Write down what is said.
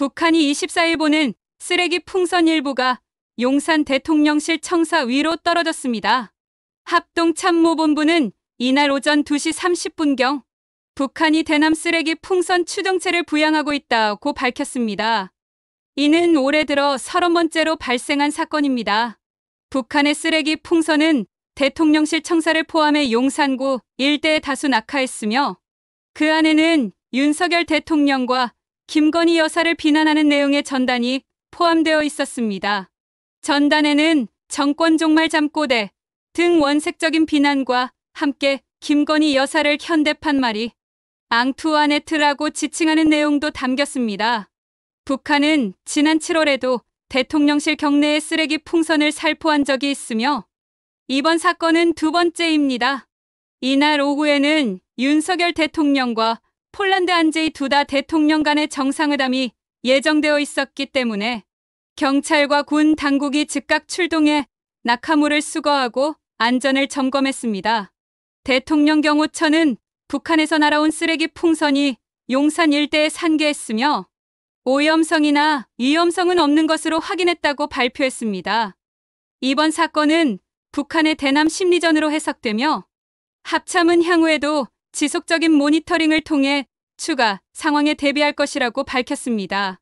북한이 24일 보낸 쓰레기 풍선 일부가 용산 대통령실 청사 위로 떨어졌습니다. 합동참모본부는 이날 오전 2시 30분경 북한이 대남 쓰레기 풍선 추정체를 부양하고 있다고 밝혔습니다. 이는 올해 들어 30번째로 발생한 사건입니다. 북한의 쓰레기 풍선은 대통령실 청사를 포함해 용산구 일대에 다수 낙하했으며 그 안에는 윤석열 대통령과 김건희 여사를 비난하는 내용의 전단이 포함되어 있었습니다. 전단에는 정권 종말 잠꼬대 등 원색적인 비난과 함께 김건희 여사를 현대판 말이 앙투아네트라고 지칭하는 내용도 담겼습니다. 북한은 지난 7월에도 대통령실 경내에 쓰레기 풍선을 살포한 적이 있으며 이번 사건은 두 번째입니다. 이날 오후에는 윤석열 대통령과 폴란드 안제이 두다 대통령 간의 정상회담이 예정되어 있었기 때문에 경찰과 군 당국이 즉각 출동해 낙하물을 수거하고 안전을 점검했습니다. 대통령 경호처는 북한에서 날아온 쓰레기 풍선이 용산 일대에 산개했으며 오염성이나 위험성은 없는 것으로 확인했다고 발표했습니다. 이번 사건은 북한의 대남 심리전으로 해석되며 합참은 향후에도 지속적인 모니터링을 통해 추가 상황에 대비할 것이라고 밝혔습니다.